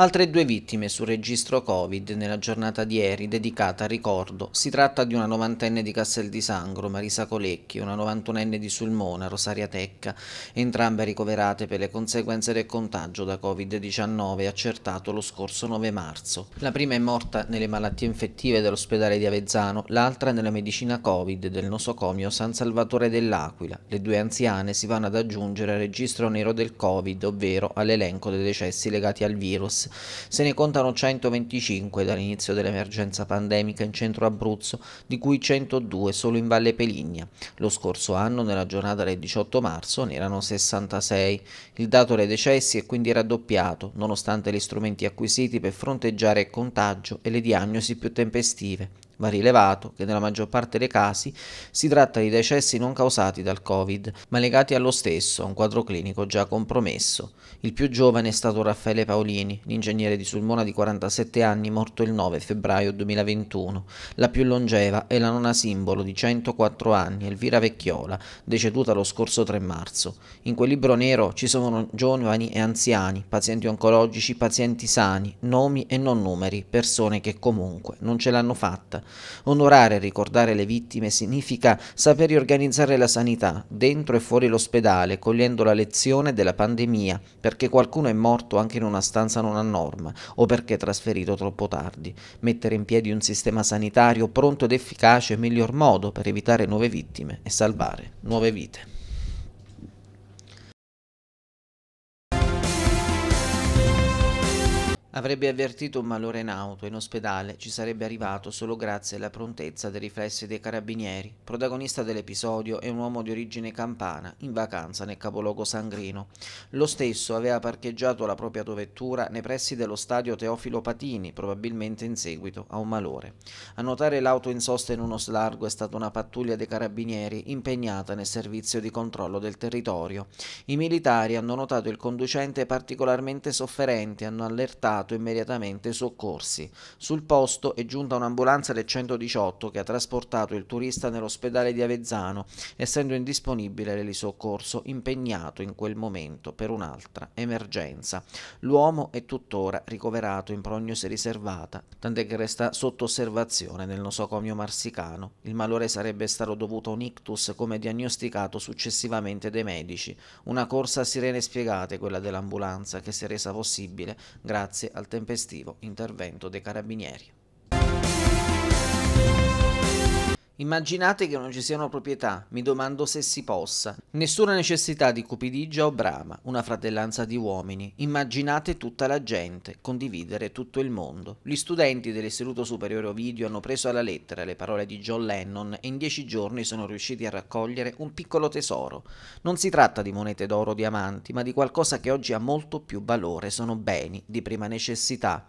Altre due vittime sul registro Covid nella giornata di ieri dedicata a ricordo. Si tratta di una novantenne di Castel di Sangro, Marisa Colecchi, e una novantunenne di Sulmona, Rosaria Tecca, entrambe ricoverate per le conseguenze del contagio da Covid-19 accertato lo scorso 9 marzo. La prima è morta nelle malattie infettive dell'ospedale di Avezzano, l'altra nella medicina Covid del nosocomio San Salvatore dell'Aquila. Le due anziane si vanno ad aggiungere al registro nero del Covid, ovvero all'elenco dei decessi legati al virus se ne contano 125 dall'inizio dell'emergenza pandemica in centro Abruzzo, di cui 102 solo in Valle Peligna. Lo scorso anno, nella giornata del 18 marzo, ne erano 66. Il dato dei decessi è quindi raddoppiato, nonostante gli strumenti acquisiti per fronteggiare il contagio e le diagnosi più tempestive. Va rilevato che nella maggior parte dei casi si tratta di decessi non causati dal Covid, ma legati allo stesso, a un quadro clinico già compromesso. Il più giovane è stato Raffaele Paolini, l'ingegnere di Sulmona di 47 anni, morto il 9 febbraio 2021. La più longeva è la nonna simbolo di 104 anni, Elvira Vecchiola, deceduta lo scorso 3 marzo. In quel libro nero ci sono giovani e anziani, pazienti oncologici, pazienti sani, nomi e non numeri, persone che comunque non ce l'hanno fatta Onorare e ricordare le vittime significa saper riorganizzare la sanità, dentro e fuori l'ospedale, cogliendo la lezione della pandemia, perché qualcuno è morto anche in una stanza non a norma o perché trasferito troppo tardi. Mettere in piedi un sistema sanitario pronto ed efficace è il miglior modo per evitare nuove vittime e salvare nuove vite. Avrebbe avvertito un malore in auto e in ospedale ci sarebbe arrivato solo grazie alla prontezza dei riflessi dei carabinieri. Protagonista dell'episodio è un uomo di origine campana, in vacanza nel capoluogo sangrino. Lo stesso aveva parcheggiato la propria autovettura nei pressi dello stadio Teofilo Patini, probabilmente in seguito a un malore. A notare l'auto in sosta in uno slargo è stata una pattuglia dei carabinieri impegnata nel servizio di controllo del territorio. I militari hanno notato il conducente particolarmente sofferente e hanno allertato stato immediatamente soccorsi. Sul posto è giunta un'ambulanza del 118 che ha trasportato il turista nell'ospedale di Avezzano, essendo indisponibile l'elisoccorso impegnato in quel momento per un'altra emergenza. L'uomo è tuttora ricoverato in prognosi riservata, tant'è che resta sotto osservazione nel nosocomio marsicano. Il malore sarebbe stato dovuto a un ictus come diagnosticato successivamente dai medici. Una corsa a sirene spiegate quella dell'ambulanza che si è resa possibile grazie al tempestivo intervento dei carabinieri. Immaginate che non ci siano proprietà, mi domando se si possa. Nessuna necessità di cupidigia o brama, una fratellanza di uomini. Immaginate tutta la gente, condividere tutto il mondo. Gli studenti dell'Istituto Superiore Ovidio hanno preso alla lettera le parole di John Lennon e in dieci giorni sono riusciti a raccogliere un piccolo tesoro. Non si tratta di monete d'oro o diamanti, ma di qualcosa che oggi ha molto più valore, sono beni di prima necessità.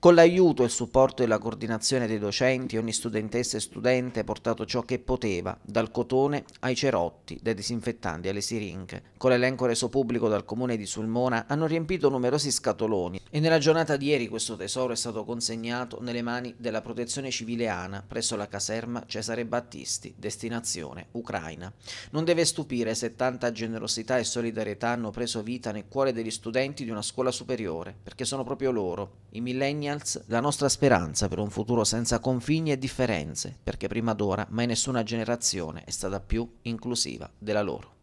Con l'aiuto e il supporto e la coordinazione dei docenti, ogni studentessa e studente ha portato ciò che poteva, dal cotone ai cerotti, dai disinfettanti alle siringhe. Con l'elenco reso pubblico dal comune di Sulmona hanno riempito numerosi scatoloni e nella giornata di ieri questo tesoro è stato consegnato nelle mani della protezione civileana presso la caserma Cesare Battisti, destinazione Ucraina. Non deve stupire se tanta generosità e solidarietà hanno preso vita nel cuore degli studenti di una scuola superiore, perché sono proprio loro, i millenni millennials, la nostra speranza per un futuro senza confini e differenze, perché prima d'ora mai nessuna generazione è stata più inclusiva della loro.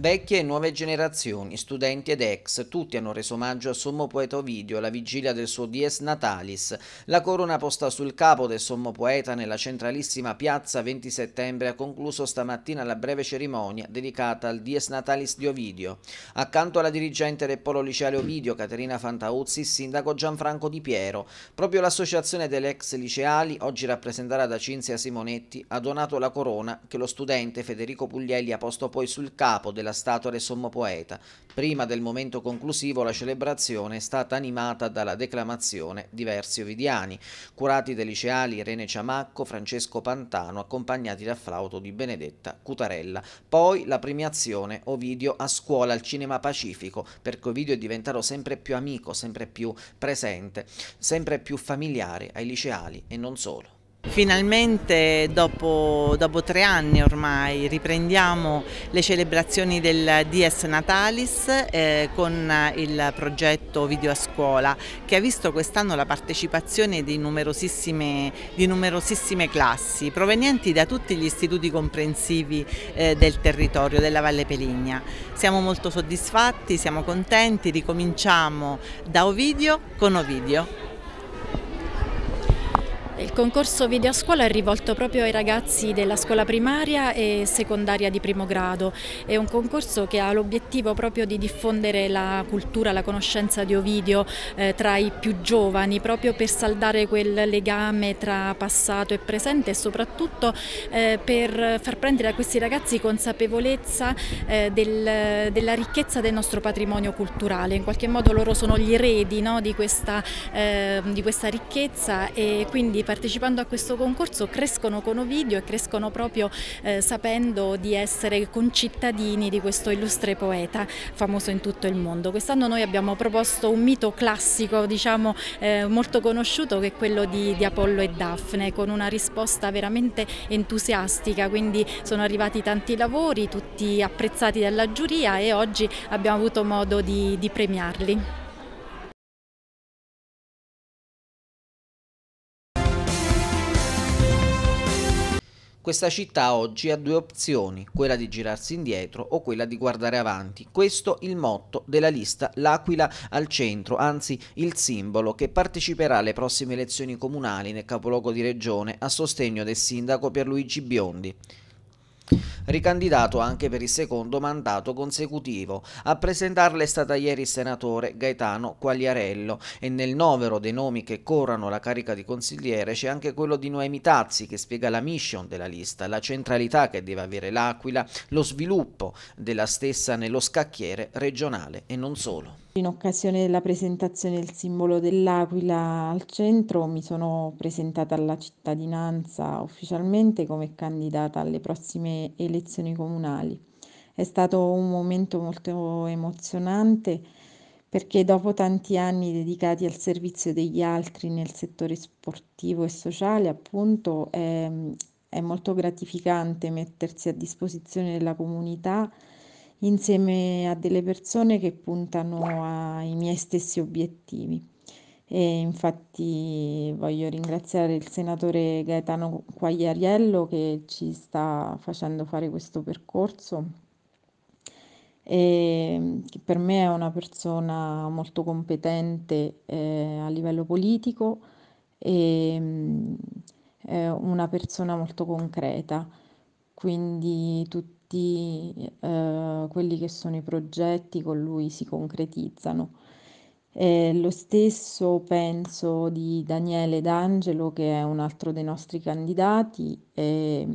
Vecchie e nuove generazioni, studenti ed ex, tutti hanno reso omaggio a Sommo Poeta Ovidio alla vigilia del suo Dies Natalis, la corona posta sul capo del Sommo Poeta nella centralissima piazza 20 settembre ha concluso stamattina la breve cerimonia dedicata al Dies Natalis di Ovidio. Accanto alla dirigente del Polo Liceale Ovidio, Caterina Fantauzzi, sindaco Gianfranco Di Piero, proprio l'associazione delle ex liceali, oggi rappresentata da Cinzia Simonetti, ha donato la corona che lo studente Federico Puglielli ha posto poi sul capo della la statua del sommo poeta. Prima del momento conclusivo la celebrazione è stata animata dalla declamazione di versi ovidiani, curati dai liceali Irene Ciamacco, Francesco Pantano, accompagnati dal flauto di Benedetta Cutarella. Poi la premiazione Ovidio a scuola al Cinema Pacifico, perché Ovidio è diventato sempre più amico, sempre più presente, sempre più familiare ai liceali e non solo. Finalmente dopo, dopo, tre anni ormai riprendiamo le celebrazioni del Dies Natalis eh, con il progetto Video a Scuola che ha visto quest'anno la partecipazione di numerosissime, di numerosissime, classi provenienti da tutti gli istituti comprensivi eh, del territorio della Valle Peligna. Siamo molto soddisfatti, siamo contenti, ricominciamo da Ovidio con Ovidio. Il concorso Video a Scuola è rivolto proprio ai ragazzi della scuola primaria e secondaria di primo grado. È un concorso che ha l'obiettivo proprio di diffondere la cultura, la conoscenza di Ovidio eh, tra i più giovani, proprio per saldare quel legame tra passato e presente e soprattutto eh, per far prendere a questi ragazzi consapevolezza eh, del, della ricchezza del nostro patrimonio culturale. In qualche modo loro sono gli eredi no, di, questa, eh, di questa ricchezza e quindi partecipando a questo concorso crescono con Ovidio e crescono proprio eh, sapendo di essere concittadini di questo illustre poeta famoso in tutto il mondo. Quest'anno noi abbiamo proposto un mito classico diciamo eh, molto conosciuto che è quello di, di Apollo e Daphne con una risposta veramente entusiastica quindi sono arrivati tanti lavori tutti apprezzati dalla giuria e oggi abbiamo avuto modo di, di premiarli. Questa città oggi ha due opzioni, quella di girarsi indietro o quella di guardare avanti. Questo il motto della lista L'Aquila al centro, anzi il simbolo che parteciperà alle prossime elezioni comunali nel capoluogo di regione a sostegno del sindaco Pierluigi Biondi ricandidato anche per il secondo mandato consecutivo. A presentarla è stata ieri il senatore Gaetano Quagliarello e nel novero dei nomi che corrono la carica di consigliere c'è anche quello di Noemi Tazzi che spiega la mission della lista, la centralità che deve avere l'Aquila, lo sviluppo della stessa nello scacchiere regionale e non solo. In occasione della presentazione del simbolo dell'Aquila al centro mi sono presentata alla cittadinanza ufficialmente come candidata alle prossime elezioni comunali. È stato un momento molto emozionante perché dopo tanti anni dedicati al servizio degli altri nel settore sportivo e sociale, appunto, è, è molto gratificante mettersi a disposizione della comunità insieme a delle persone che puntano ai miei stessi obiettivi. E infatti voglio ringraziare il senatore Gaetano Quagliariello che ci sta facendo fare questo percorso e per me è una persona molto competente eh, a livello politico e mm, una persona molto concreta. Quindi tutti tutti eh, quelli che sono i progetti con lui si concretizzano. Eh, lo stesso penso di Daniele D'Angelo, che è un altro dei nostri candidati, è,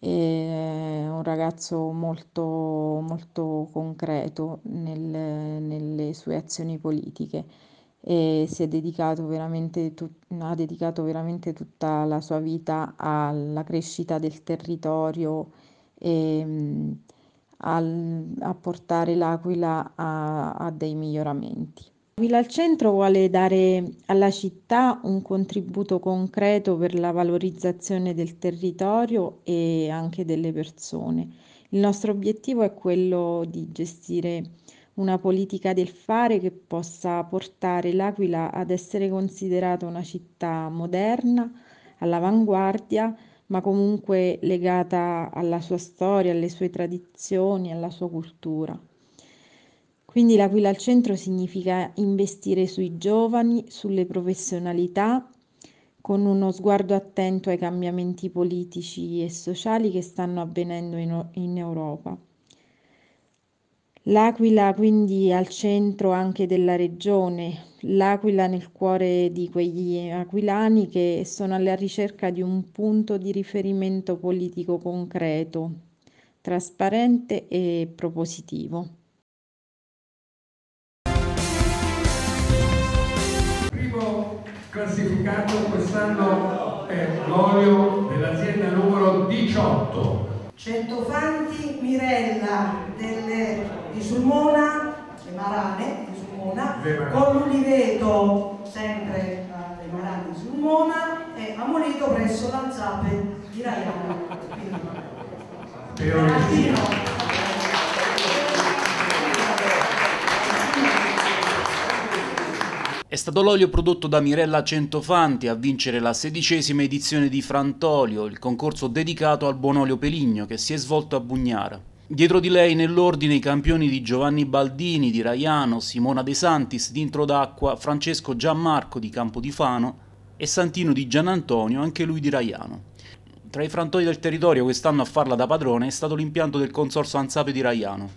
è un ragazzo molto, molto concreto nel, nelle sue azioni politiche e si è dedicato veramente tut- ha dedicato veramente tutta la sua vita alla crescita del territorio e, ehm, al, a portare l'Aquila a, a dei miglioramenti. L'Aquila al Centro vuole dare alla città un contributo concreto per la valorizzazione del territorio e anche delle persone. Il nostro obiettivo è quello di gestire una politica del fare che possa portare l'Aquila ad essere considerata una città moderna, all'avanguardia ma comunque legata alla sua storia, alle sue tradizioni, alla sua cultura. Quindi l'Aquila al centro significa investire sui giovani, sulle professionalità, con uno sguardo attento ai cambiamenti politici e sociali che stanno avvenendo in, in Europa. L'Aquila quindi è al centro anche della regione, l'aquila nel cuore di quegli aquilani che sono alla ricerca di un punto di riferimento politico concreto, trasparente e propositivo. Il primo classificato quest'anno è l'olio dell'azienda numero 18. Centofanti Mirella delle, di Sulmona le Marane di Sulmona, con l'Uliveto sempre alle eh, Marane di Sulmona e a Molito presso l'Alzape di Raiano. Quindi, È stato l'olio prodotto da Mirella Centofanti a vincere la sedicesima edizione di Frantolio, il concorso dedicato al buon olio peligno che si è svolto a Bugnara. Dietro di lei nell'ordine i campioni di Giovanni Baldini, di Raiano, Simona De Santis di Introdacqua, Francesco Gianmarco di Campodifano e Santino di Gianantonio, anche lui di Raiano. Tra i frantoi del territorio quest'anno a farla da padrone è stato l'impianto del consorzio Ansape di Raiano.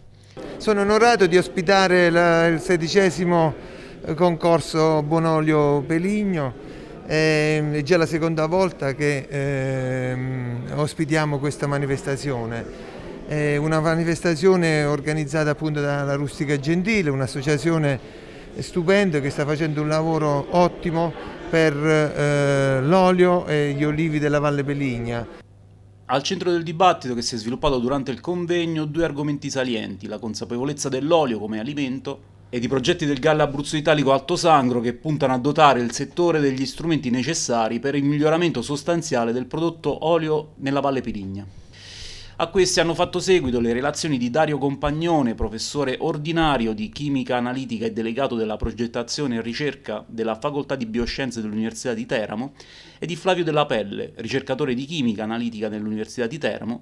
Sono onorato di ospitare la, il sedicesimo eh, concorso Buonolio Peligno, ehm, è già la seconda volta che eh, ospitiamo questa manifestazione. È una manifestazione organizzata appunto dalla Rustica Gentile, un'associazione stupenda che sta facendo un lavoro ottimo per eh, l'olio e gli olivi della Valle Peligna. Al centro del dibattito che si è sviluppato durante il convegno due argomenti salienti, la consapevolezza dell'olio come alimento ed i progetti del Galla Abruzzo Italico Alto Sangro che puntano a dotare il settore degli strumenti necessari per il miglioramento sostanziale del prodotto olio nella Valle Pirigna. A questi hanno fatto seguito le relazioni di Dario Compagnone, professore ordinario di chimica analitica e delegato della progettazione e ricerca della Facoltà di Bioscienze dell'Università di Teramo, e di Flavio Della Pelle, ricercatore di chimica analitica dell'Università di Teramo,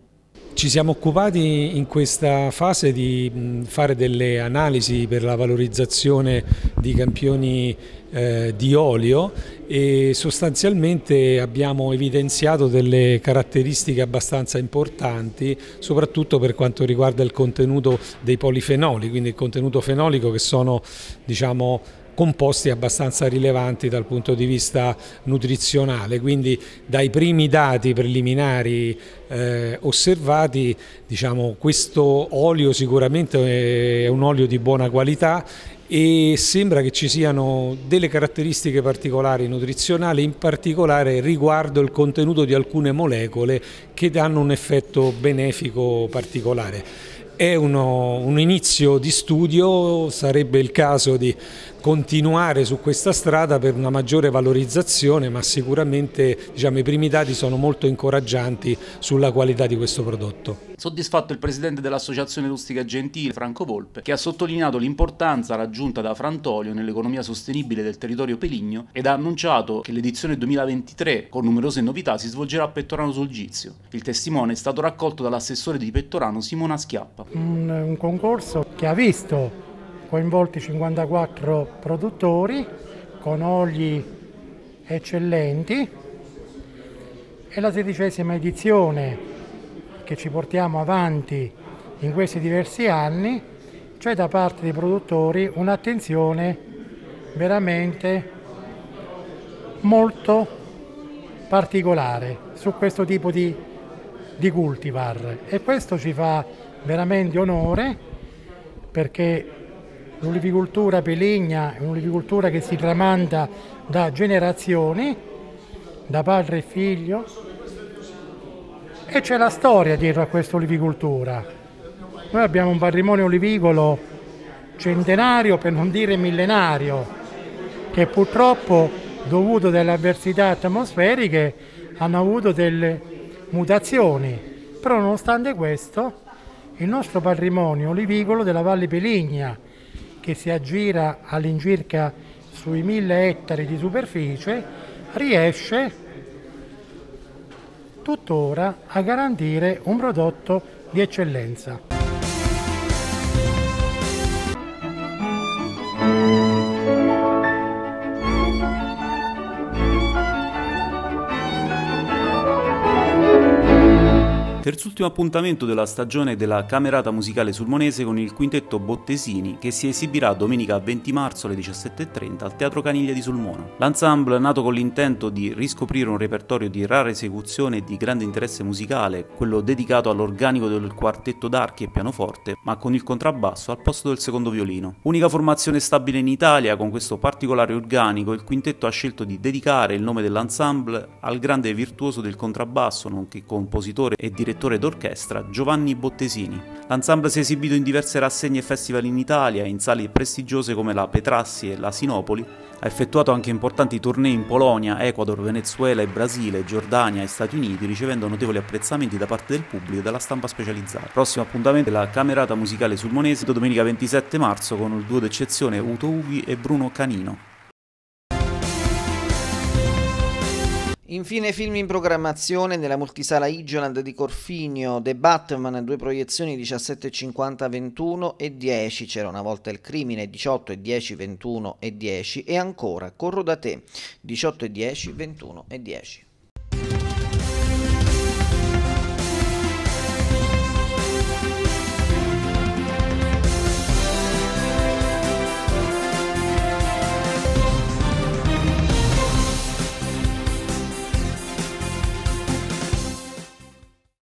ci siamo occupati in questa fase di fare delle analisi per la valorizzazione di campioni eh, di olio e sostanzialmente abbiamo evidenziato delle caratteristiche abbastanza importanti soprattutto per quanto riguarda il contenuto dei polifenoli, quindi il contenuto fenolico che sono diciamo, composti abbastanza rilevanti dal punto di vista nutrizionale, quindi dai primi dati preliminari eh, osservati diciamo, questo olio sicuramente è un olio di buona qualità e sembra che ci siano delle caratteristiche particolari nutrizionali, in particolare riguardo il contenuto di alcune molecole che danno un effetto benefico particolare. È uno, un inizio di studio, sarebbe il caso di continuare su questa strada per una maggiore valorizzazione, ma sicuramente diciamo, i primi dati sono molto incoraggianti sulla qualità di questo prodotto. Soddisfatto il presidente dell'Associazione Rustica Gentile, Franco Volpe, che ha sottolineato l'importanza raggiunta da Frantolio nell'economia sostenibile del territorio peligno ed ha annunciato che l'edizione 2023, con numerose novità, si svolgerà a Pettorano sul Gizio. Il testimone è stato raccolto dall'assessore di Pettorano Simona Schiappa. Un, un concorso che ha visto coinvolti 54 produttori con oli eccellenti e la sedicesima edizione che ci portiamo avanti in questi diversi anni c'è cioè da parte dei produttori un'attenzione veramente molto particolare su questo tipo di, di cultivar e questo ci fa veramente onore perché L'olivicoltura peligna, è un'olivicoltura che si tramanda da generazioni, da padre e figlio, e c'è la storia dietro a questa olivicoltura. Noi abbiamo un patrimonio olivicolo centenario, per non dire millenario, che purtroppo, dovuto alle avversità atmosferiche, hanno avuto delle mutazioni. Però nonostante questo, il nostro patrimonio olivicolo della Valle Peligna, che si aggira all'incirca sui 1000 ettari di superficie, riesce tuttora a garantire un prodotto di eccellenza. terzultimo appuntamento della stagione della Camerata Musicale Sulmonese con il quintetto Bottesini che si esibirà domenica 20 marzo alle 17.30 al Teatro Caniglia di Sulmona. L'ensemble, è nato con l'intento di riscoprire un repertorio di rara esecuzione e di grande interesse musicale, quello dedicato all'organico del quartetto d'archi e pianoforte, ma con il contrabbasso al posto del secondo violino. Unica formazione stabile in Italia con questo particolare organico, il quintetto ha scelto di dedicare il nome dell'ensemble al grande virtuoso del contrabbasso, nonché compositore e direttore direttore d'orchestra Giovanni Bottesini. L'ensemble si è esibito in diverse rassegne e festival in Italia, in sale prestigiose come la Petrassi e la Sinopoli, ha effettuato anche importanti tournée in Polonia, Ecuador, Venezuela e Brasile, Giordania e Stati Uniti, ricevendo notevoli apprezzamenti da parte del pubblico e dalla stampa specializzata. Prossimo appuntamento è la Camerata Musicale Sulmonese, domenica 27 marzo con il duo d'eccezione Uto Ughi e Bruno Canino. Infine film in programmazione nella multisala Igionand di Corfinio, The Batman, due proiezioni 17.50-21 e 10, c'era una volta il crimine 18 e 10, 21 e 10 e ancora Corro da te 18 e 10, 21 e 10.